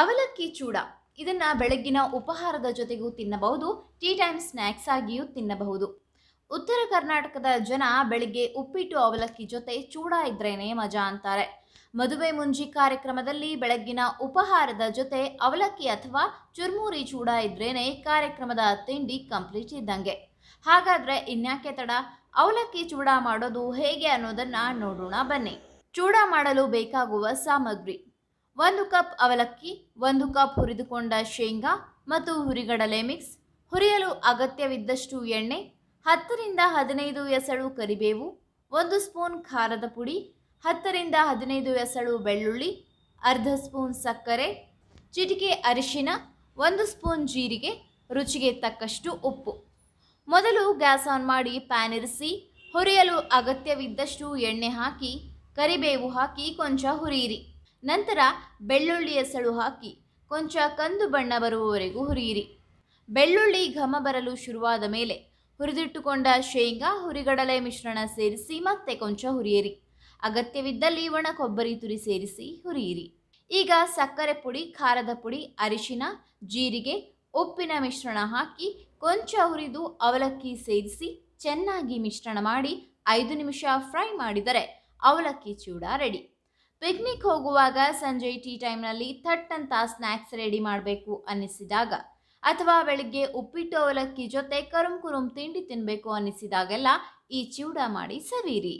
ಅವಲಕ್ಕಿ ಚೂಡ ಇದನ್ನು ಬೆಳಗ್ಗಿನ ಉಪಹಾರದ ಜೊತೆಗೂ ತಿನ್ನಬಹುದು ಟೀ ಟೈಮ್ ಸ್ನ್ಯಾಕ್ಸ್ ಆಗಿಯೂ ತಿನ್ನಬಹುದು ಉತ್ತರ ಕರ್ನಾಟಕದ ಜನ ಬೆಳಿಗ್ಗೆ ಉಪ್ಪಿಟ್ಟು ಅವಲಕ್ಕಿ ಜೊತೆ ಚೂಡ ಇದ್ರೇನೆ ಮಜಾ ಅಂತಾರೆ ಮದುವೆ ಮುಂಜಿ ಕಾರ್ಯಕ್ರಮದಲ್ಲಿ ಬೆಳಗ್ಗಿನ ಉಪಹಾರದ ಜೊತೆ ಅವಲಕ್ಕಿ ಅಥವಾ ಚುರ್ಮುರಿ ಚೂಡ ಇದ್ರೇನೆ ಕಾರ್ಯಕ್ರಮದ ತಿಂಡಿ ಕಂಪ್ಲೀಟ್ ಇದ್ದಂಗೆ ಹಾಗಾದ್ರೆ ಇನ್ಯಾಕೆ ತಡ ಅವಲಕ್ಕಿ ಚೂಡ ಮಾಡೋದು ಹೇಗೆ ಅನ್ನೋದನ್ನ ನೋಡೋಣ ಬನ್ನಿ ಚೂಡ ಮಾಡಲು ಬೇಕಾಗುವ ಸಾಮಗ್ರಿ ಒಂದು ಕಪ್ ಅವಲಕ್ಕಿ ಒಂದು ಕಪ್ ಹುರಿದುಕೊಂಡ ಶೇಂಗಾ ಮತ್ತು ಹುರಿಗಡಲೆ ಮಿಕ್ಸ್ ಹುರಿಯಲು ಅಗತ್ಯವಿದ್ದಷ್ಟು ಎಣ್ಣೆ ಹತ್ತರಿಂದ ಹದಿನೈದು ಎಸಳು ಕರಿಬೇವು ಒಂದು ಸ್ಪೂನ್ ಖಾರದ ಪುಡಿ ಹತ್ತರಿಂದ ಹದಿನೈದು ಎಸಳು ಬೆಳ್ಳುಳ್ಳಿ ಅರ್ಧ ಸ್ಪೂನ್ ಸಕ್ಕರೆ ಚಿಟಿಕೆ ಅರಿಶಿನ ಒಂದು ಸ್ಪೂನ್ ಜೀರಿಗೆ ರುಚಿಗೆ ತಕ್ಕಷ್ಟು ಉಪ್ಪು ಮೊದಲು ಗ್ಯಾಸ್ ಆನ್ ಮಾಡಿ ಪ್ಯಾನ್ ಇರಿಸಿ ಹುರಿಯಲು ಅಗತ್ಯವಿದ್ದಷ್ಟು ಎಣ್ಣೆ ಹಾಕಿ ಕರಿಬೇವು ಹಾಕಿ ಕೊಂಚ ಹುರಿಯಿರಿ ನಂತರ ಬೆಳ್ಳುಳ್ಳಿ ಸಳು ಹಾಕಿ ಕೊಂಚ ಕಂದು ಬಣ್ಣ ಬರುವವರೆಗೂ ಹುರಿಯಿರಿ ಬೆಳ್ಳುಳ್ಳಿ ಘಮ ಬರಲು ಶುರುವಾದ ಮೇಲೆ ಹುರಿದಿಟ್ಟುಕೊಂಡ ಶೇಂಗಾ ಹುರಿಗಡಲೆ ಮಿಶ್ರಣ ಸೇರಿಸಿ ಮತ್ತೆ ಕೊಂಚ ಹುರಿಯಿರಿ ಅಗತ್ಯವಿದ್ದಲ್ಲಿ ಒಣ ಕೊಬ್ಬರಿ ತುರಿ ಸೇರಿಸಿ ಹುರಿಯಿರಿ ಈಗ ಸಕ್ಕರೆ ಪುಡಿ ಖಾರದ ಪುಡಿ ಅರಿಶಿನ ಜೀರಿಗೆ ಉಪ್ಪಿನ ಮಿಶ್ರಣ ಹಾಕಿ ಕೊಂಚ ಹುರಿದು ಅವಲಕ್ಕಿ ಸೇರಿಸಿ ಚೆನ್ನಾಗಿ ಮಿಶ್ರಣ ಮಾಡಿ ಐದು ನಿಮಿಷ ಫ್ರೈ ಮಾಡಿದರೆ ಅವಲಕ್ಕಿ ಚೂಡ ರೆಡಿ ಪಿಕ್ನಿಕ್ ಹೋಗುವಾಗ ಸಂಜೆ ಟೀ ಟೈಮ್ನಲ್ಲಿ ಥಟ್ ಅಂತ ಸ್ನ್ಯಾಕ್ಸ್ ರೆಡಿ ಮಾಡಬೇಕು ಅನ್ನಿಸಿದಾಗ ಅಥವಾ ಬೆಳಿಗ್ಗೆ ಉಪ್ಪಿಟ್ಟು ಅವಲಕ್ಕಿ ಜೊತೆ ಕರುಂ ಕುರುಂ ತಿಂಡಿ ತಿನ್ನಬೇಕು ಅನ್ನಿಸಿದಾಗೆಲ್ಲ ಈ ಚೂಡ ಮಾಡಿ ಸವೀರಿ